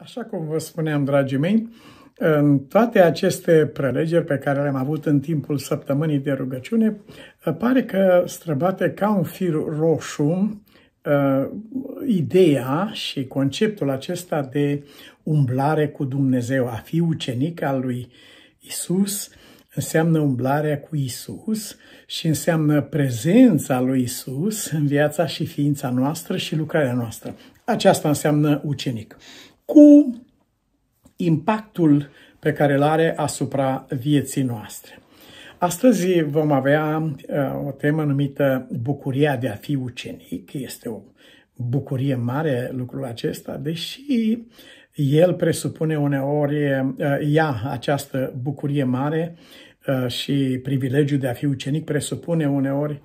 Așa cum vă spuneam, dragii mei, în toate aceste prelegeri pe care le-am avut în timpul săptămânii de rugăciune, pare că străbate ca un fir roșu uh, ideea și conceptul acesta de umblare cu Dumnezeu, a fi ucenic al lui Isus, înseamnă umblarea cu Isus și înseamnă prezența lui Isus în viața și ființa noastră și lucrarea noastră. Aceasta înseamnă ucenic cu impactul pe care îl are asupra vieții noastre. Astăzi vom avea uh, o temă numită Bucuria de a fi ucenic. Este o bucurie mare lucrul acesta, deși el presupune uneori, ea, uh, această bucurie mare uh, și privilegiul de a fi ucenic presupune uneori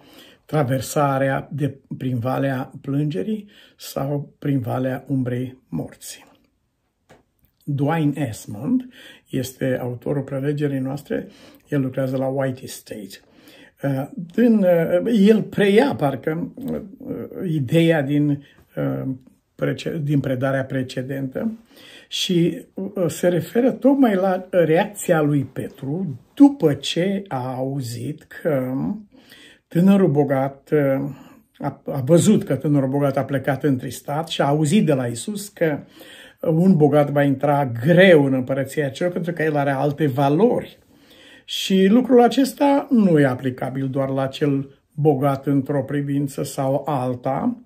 traversarea de, prin valea plângerii sau prin valea umbrei morții. Dwayne Esmond este autorul prelegerii noastre, el lucrează la White Estate. Din, uh, uh, el preia, parcă, uh, ideea din, din predarea precedentă și se referă tocmai la reacția lui Petru după ce a auzit că tânărul bogat a, a văzut că tânărul bogat a plecat întristat și a auzit de la Isus că uh, un bogat va intra greu în împărăția cer pentru că el are alte valori. Și lucrul acesta nu e aplicabil doar la cel bogat într-o privință sau alta,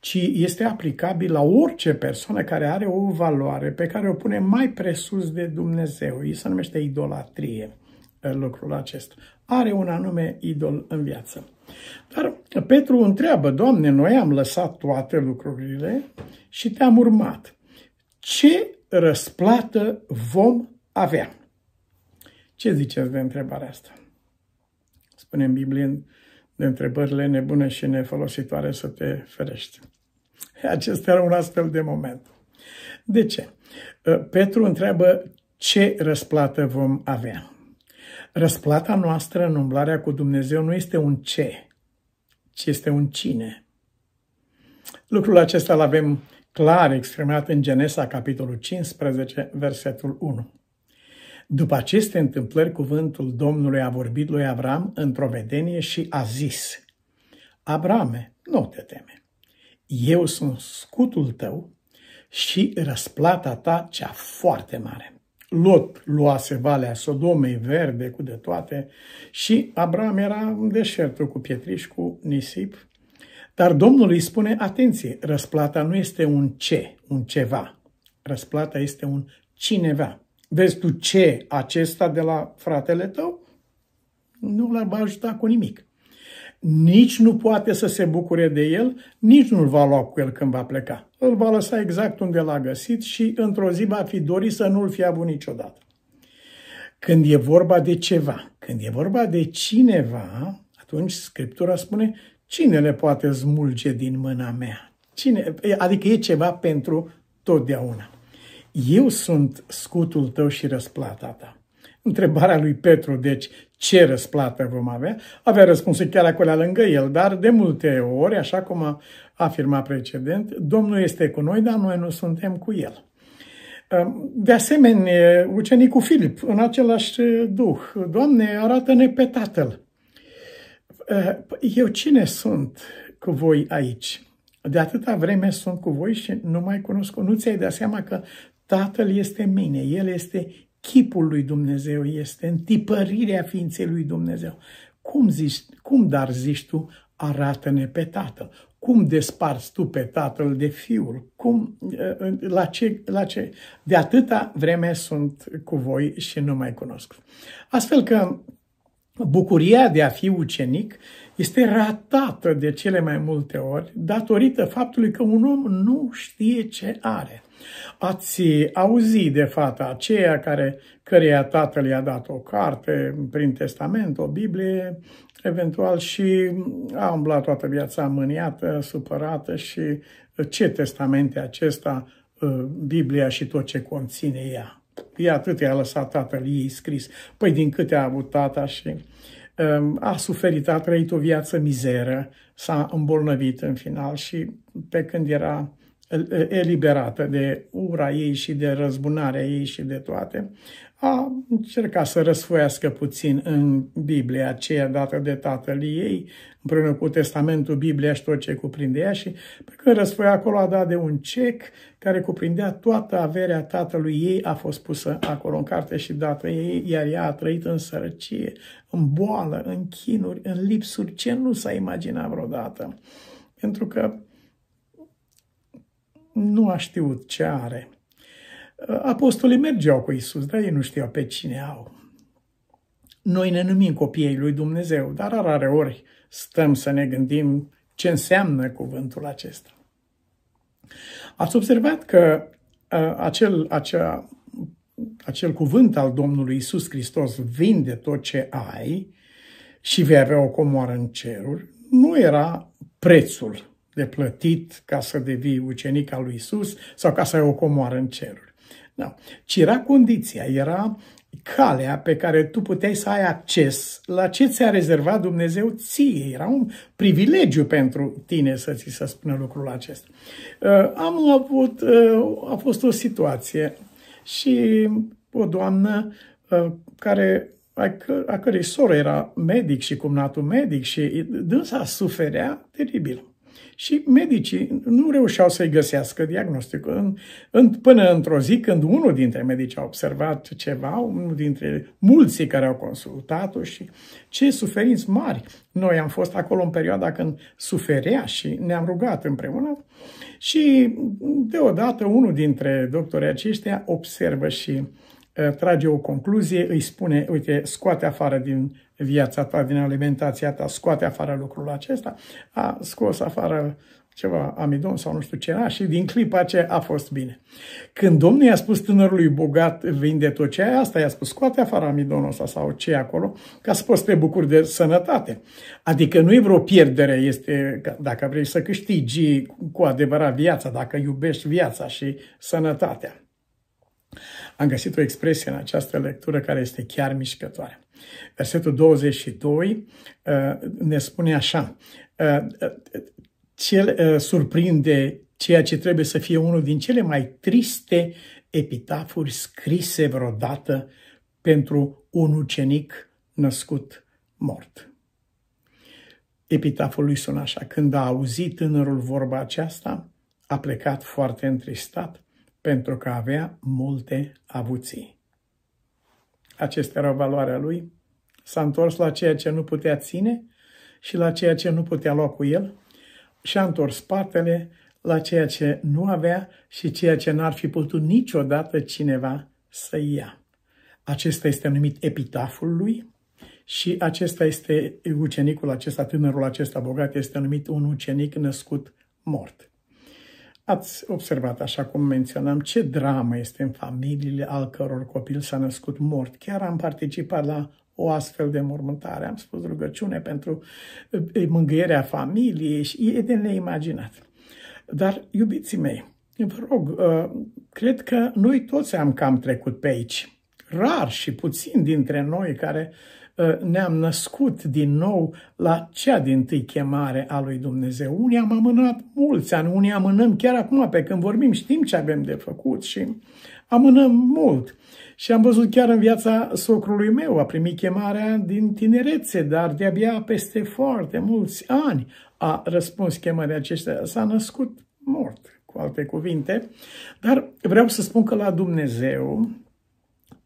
ci este aplicabil la orice persoană care are o valoare pe care o pune mai presus de Dumnezeu. Ei se numește idolatrie eh, lucrul acesta. Are un anume idol în viață. Dar Petru întreabă, Doamne, noi am lăsat toate lucrurile și te-am urmat ce răsplată vom avea? Ce ziceți de întrebarea asta? Spune în Biblie de întrebările nebune și nefolositoare să te ferești. Acesta era un astfel de moment. De ce? Ă, Petru întreabă ce răsplată vom avea. Răsplata noastră în umblarea cu Dumnezeu nu este un ce, ci este un cine. Lucrul acesta îl avem clar exprimat în Genesa, capitolul 15, versetul 1. După aceste întâmplări, cuvântul Domnului a vorbit lui Avram într-o vedenie și a zis, Abrame, nu te teme, eu sunt scutul tău și răsplata ta cea foarte mare. Lot luase valea Sodomei verde cu de toate și Abram era în deșertul cu pietriș, cu nisip dar Domnul îi spune, atenție, răsplata nu este un ce, un ceva. Răsplata este un cineva. Vezi tu ce acesta de la fratele tău? Nu l-ar ajuta cu nimic. Nici nu poate să se bucure de el, nici nu-l va lua cu el când va pleca. Îl va lăsa exact unde l-a găsit și într-o zi va fi dorit să nu-l fie avut niciodată. Când e vorba de ceva, când e vorba de cineva, atunci Scriptura spune Cine le poate smulge din mâna mea? Cine? Adică e ceva pentru totdeauna. Eu sunt scutul tău și răsplata ta. Întrebarea lui Petru, deci, ce răsplată vom avea? Avea răspunsul chiar acolo lângă el, dar de multe ori, așa cum a afirmat precedent, Domnul este cu noi, dar noi nu suntem cu el. De asemenea, ucenicul Filip, în același duh, Doamne, arată-ne pe Tatăl. Eh, păi eu cine sunt cu voi aici? De atâta vreme sunt cu voi și nu mai cunosc. Nu ți-ai dat seama că Tatăl este mine, El este chipul lui Dumnezeu, este întipărirea ființei lui Dumnezeu. Cum, zici, cum dar zici tu, arată-ne pe Tatăl? Cum desparți tu pe Tatăl de Fiul? Cum, eh, la ce, la ce? De atâta vreme sunt cu voi și nu mai cunosc. Astfel că bucuria de a fi ucenic este ratată de cele mai multe ori datorită faptului că un om nu știe ce are. Ați auzit de fata aceea care, căreia tatăl i-a dat o carte prin testament, o Biblie, eventual și a umblat toată viața mâniată, supărată și ce testament e acesta, Biblia și tot ce conține ea. Ea atât i-a lăsat tatăl ei scris. Păi din câte a avut tata și um, a suferit, a trăit o viață mizeră, s-a îmbolnăvit în final și pe când era eliberată de ura ei și de răzbunarea ei și de toate, a încercat să răsfoiască puțin în Biblia aceea dată de tatăl ei, împreună cu testamentul Biblia și tot ce cuprinde ea și pe când răsfoia acolo a dat de un cec care cuprindea toată averea tatălui ei, a fost pusă acolo în carte și dată ei, iar ea a trăit în sărăcie, în boală, în chinuri, în lipsuri, ce nu s-a imaginat vreodată. Pentru că nu a știut ce are. Apostolii mergeau cu Isus, dar ei nu știau pe cine au. Noi ne numim copiii lui Dumnezeu, dar rare ori stăm să ne gândim ce înseamnă cuvântul acesta. Ați observat că uh, acel, acea, acel cuvânt al Domnului Isus Hristos, vinde tot ce ai și vei avea o comoară în ceruri, nu era prețul de plătit ca să devii ucenic al lui Isus sau ca să ai o comoară în ceruri. Da. Ci era condiția, era calea pe care tu puteai să ai acces la ce ți-a rezervat Dumnezeu ție. Era un privilegiu pentru tine să ți se spună lucrul acesta. Uh, am avut, uh, a fost o situație și o doamnă uh, care a cărei soră era medic și cumnatul medic și dânsa suferea teribil. Și medicii nu reușeau să-i găsească diagnosticul. În, în, până într-o zi, când unul dintre medici a observat ceva, unul dintre mulții care au consultat-o și ce suferinți mari. Noi am fost acolo în perioada când suferea și ne-am rugat împreună și deodată unul dintre doctorii aceștia observă și Eh, trage o concluzie, îi spune, uite, scoate afară din viața ta, din alimentația ta, scoate afară lucrul acesta, a scos afară ceva amidon sau nu știu ce era și din clipa aceea a fost bine. Când Domnul i-a spus tânărului bogat, vinde tot ce ai, asta i-a spus, scoate afară amidonul ăsta sau ce acolo, ca să poți să te bucuri de sănătate. Adică nu e vreo pierdere, este dacă vrei să câștigi cu adevărat viața, dacă iubești viața și sănătatea am găsit o expresie în această lectură care este chiar mișcătoare. Versetul 22 uh, ne spune așa, uh, uh, cel surprinde ceea ce trebuie să fie unul din cele mai triste epitafuri scrise vreodată pentru un ucenic născut mort. Epitaful lui sună așa, când a auzit tânărul vorba aceasta, a plecat foarte întristat, pentru că avea multe avuții. Acestea era valoarea lui. S-a întors la ceea ce nu putea ține și la ceea ce nu putea lua cu el și a întors spatele la ceea ce nu avea și ceea ce n-ar fi putut niciodată cineva să ia. Acesta este numit epitaful lui și acesta este ucenicul acesta, tânărul acesta bogat, este numit un ucenic născut mort. Ați observat, așa cum menționam, ce dramă este în familiile al căror copil s-a născut mort. Chiar am participat la o astfel de mormântare. Am spus rugăciune pentru mângâierea familiei și e de neimaginat. Dar, iubiții mei, vă rog, ă, cred că noi toți am cam trecut pe aici. Rar și puțin dintre noi care uh, Ă, ne-am născut din nou la cea din tâi chemare a lui Dumnezeu. Unii am amânat mulți ani, unii amânăm chiar acum pe când vorbim, știm ce avem de făcut și amânăm mult. Și am văzut chiar în viața socrului meu, a primit chemarea din tinerețe, dar de-abia peste foarte mulți ani a răspuns chemarea aceștia, S-a născut mort, cu alte cuvinte. Dar vreau să spun că la Dumnezeu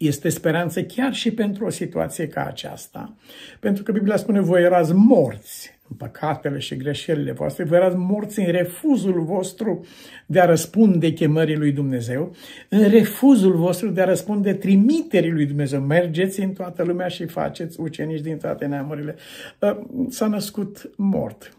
este speranță chiar și pentru o situație ca aceasta. Pentru că Biblia spune, voi erați morți în păcatele și greșelile voastre, voi erați morți în refuzul vostru de a răspunde chemării lui Dumnezeu, în refuzul vostru de a răspunde trimiterii lui Dumnezeu. Mergeți în toată lumea și faceți ucenici din toate neamurile. Uh, s-a născut mort.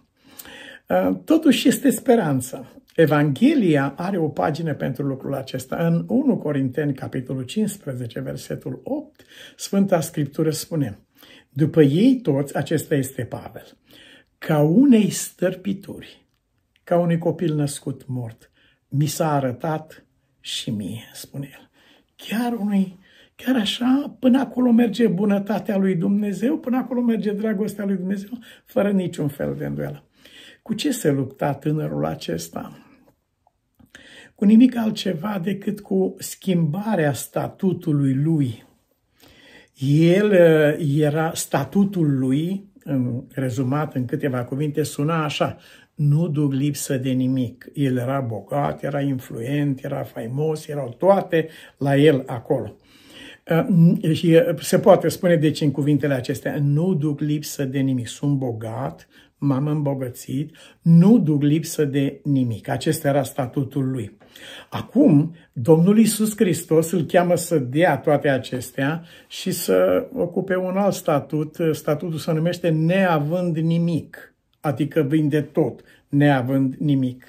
Uh, totuși este speranță. Evanghelia are o pagină pentru lucrul acesta. În 1 Corinteni, capitolul 15, versetul 8, Sfânta Scriptură spune, După ei toți, acesta este Pavel, ca unei stârpituri, ca unui copil născut mort, mi s-a arătat și mie, spune el. Chiar unui Chiar așa, până acolo merge bunătatea lui Dumnezeu, până acolo merge dragostea lui Dumnezeu, fără niciun fel de îndoială. Cu ce se lupta tânărul acesta? cu nimic altceva decât cu schimbarea statutului lui. El uh, era statutul lui, în, rezumat în câteva cuvinte, suna așa, nu duc lipsă de nimic. El era bogat, era influent, era faimos, erau toate la el acolo. Uh, și uh, se poate spune deci în cuvintele acestea, nu duc lipsă de nimic, sunt bogat, m-am îmbogățit, nu duc lipsă de nimic. Acesta era statutul lui. Acum, Domnul Isus Hristos îl cheamă să dea toate acestea și să ocupe un alt statut. Statutul se numește neavând nimic, adică vinde tot, neavând nimic.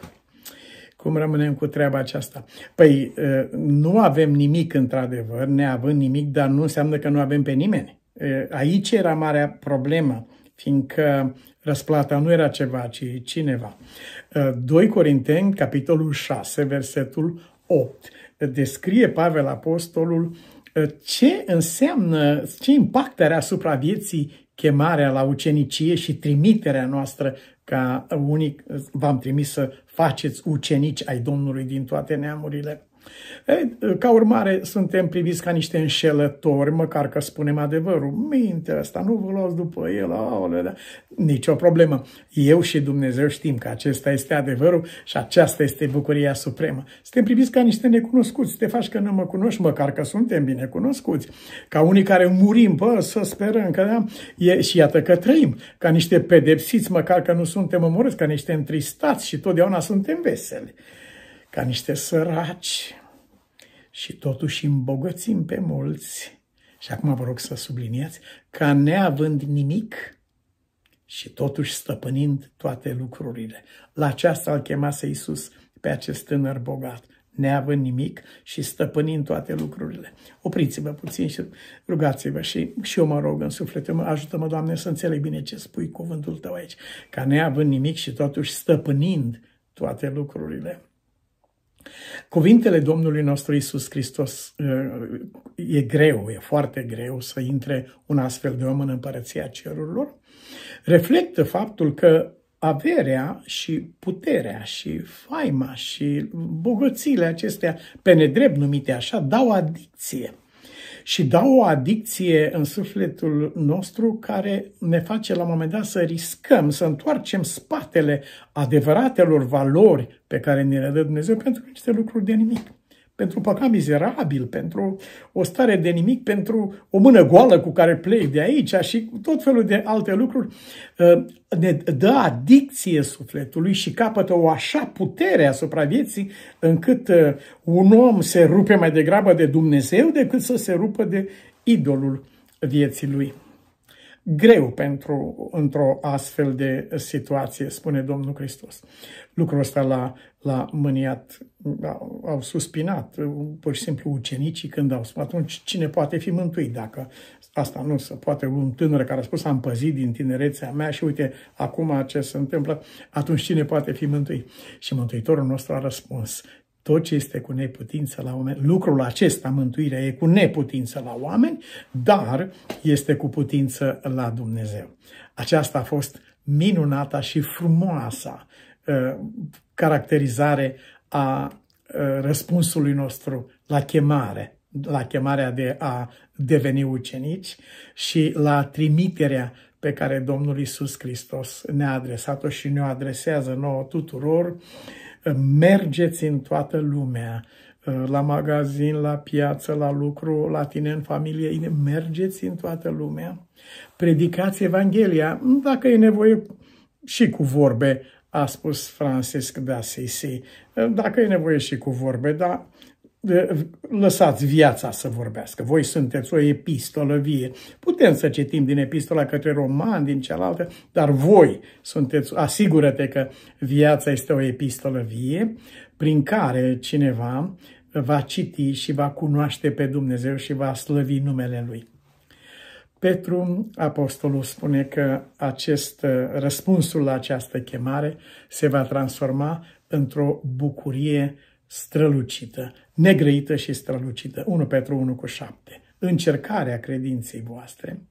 Cum rămânem cu treaba aceasta? Păi, nu avem nimic într-adevăr, neavând nimic, dar nu înseamnă că nu avem pe nimeni. Aici era marea problemă, fiindcă Răsplata nu era ceva, ci cineva. 2 uh, Corinteni, capitolul 6, versetul 8. Descrie Pavel Apostolul uh, ce înseamnă, ce impact are asupra vieții chemarea la ucenicie și trimiterea noastră ca unic v-am trimis să faceți ucenici ai Domnului din toate neamurile. E, ca urmare, suntem priviți ca niște înșelători, măcar că spunem adevărul. Minte asta, nu vă luați după el, aole, da. nicio problemă. Eu și Dumnezeu știm că acesta este adevărul și aceasta este bucuria supremă. Suntem priviți ca niște necunoscuți, te faci că nu mă cunoști, măcar că suntem binecunoscuți. Ca unii care murim, bă, să sperăm că da, e, și iată că trăim, ca niște pedepsiți, măcar că nu suntem omorâți, ca niște întristați și totdeauna suntem veseli ca niște săraci și totuși îmbogățim pe mulți, și acum vă rog să subliniați, ca neavând nimic și totuși stăpânind toate lucrurile. La aceasta îl chemase Iisus pe acest tânăr bogat, neavând nimic și stăpânind toate lucrurile. Opriți-vă puțin și rugați-vă și, și eu mă rog în sufletul meu, ajută-mă, Doamne, să înțeleg bine ce spui cuvântul Tău aici, ca neavând nimic și totuși stăpânind toate lucrurile. Cuvintele Domnului nostru Isus Hristos uh, e greu, e foarte greu să intre un astfel de om în împărăția cerurilor. Reflectă faptul că averea și puterea și faima și bogățiile acestea, pe nedrept numite așa, dau adicție și dau o adicție în sufletul nostru care ne face la un moment dat să riscăm, să întoarcem spatele adevăratelor valori pe care ne le dă Dumnezeu pentru niște lucruri de nimic pentru păcat mizerabil, pentru o stare de nimic, pentru o mână goală cu care plec de aici și cu tot felul de alte lucruri, ă, ne dă adicție sufletului și capătă o așa putere asupra vieții încât ă, un om se rupe mai degrabă de Dumnezeu decât să se rupă de idolul vieții lui. Greu pentru într-o astfel de situație, spune Domnul Hristos. Lucrul ăsta l-a l-a mâniat, da, au suspinat uh, pur și simplu ucenicii când au spus atunci cine poate fi mântuit dacă asta nu se poate. Un tânăr care a spus am păzit din tinerețea mea și uite acum ce se întâmplă, atunci cine poate fi mântuit? Și Mântuitorul nostru a răspuns tot ce este cu neputință la oameni, lucrul acesta, mântuirea, e cu neputință la oameni, dar este cu putință la Dumnezeu. Aceasta a fost minunata și frumoasa uh, caracterizare a răspunsului nostru la chemare, la chemarea de a deveni ucenici și la trimiterea pe care Domnul Isus Hristos ne-a adresat-o și ne-o adresează nouă tuturor. Mergeți în toată lumea, la magazin, la piață, la lucru, la tine în familie, mergeți în toată lumea, predicați Evanghelia, dacă e nevoie și cu vorbe, a spus Francisc de Assisi. Dacă e nevoie și cu vorbe, dar lăsați viața să vorbească. Voi sunteți o epistolă vie. Putem să citim din epistola către roman, din cealaltă, dar voi sunteți, asigură-te că viața este o epistolă vie prin care cineva va citi și va cunoaște pe Dumnezeu și va slăvi numele Lui. Petru, apostolul, spune că acest uh, răspunsul la această chemare se va transforma într-o bucurie strălucită, negrăită și strălucită. 1 Petru 1 cu 7. Încercarea credinței voastre,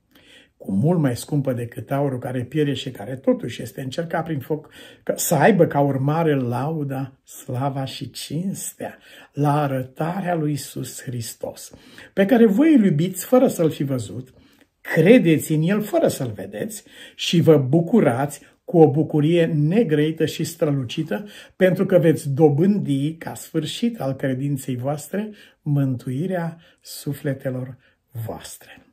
cu mult mai scumpă decât aurul care pierde și care totuși este încercat prin foc, că să aibă ca urmare lauda, slava și cinstea la arătarea lui Iisus Hristos, pe care voi îl iubiți fără să-L fi văzut, credeți în el fără să-l vedeți și vă bucurați cu o bucurie negrăită și strălucită, pentru că veți dobândi, ca sfârșit al credinței voastre, mântuirea sufletelor voastre.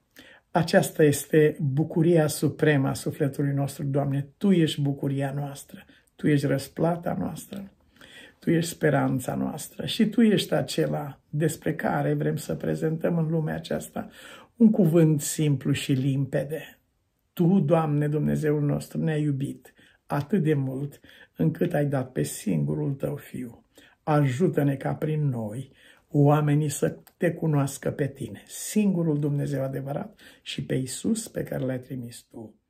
Aceasta este bucuria supremă a sufletului nostru, Doamne. Tu ești bucuria noastră, Tu ești răsplata noastră, Tu ești speranța noastră și Tu ești acela despre care vrem să prezentăm în lumea aceasta un cuvânt simplu și limpede. Tu, Doamne Dumnezeul nostru, ne-ai iubit atât de mult încât ai dat pe singurul tău fiu. Ajută-ne ca prin noi oamenii să te cunoască pe tine, singurul Dumnezeu adevărat și pe Isus pe care l-ai trimis tu.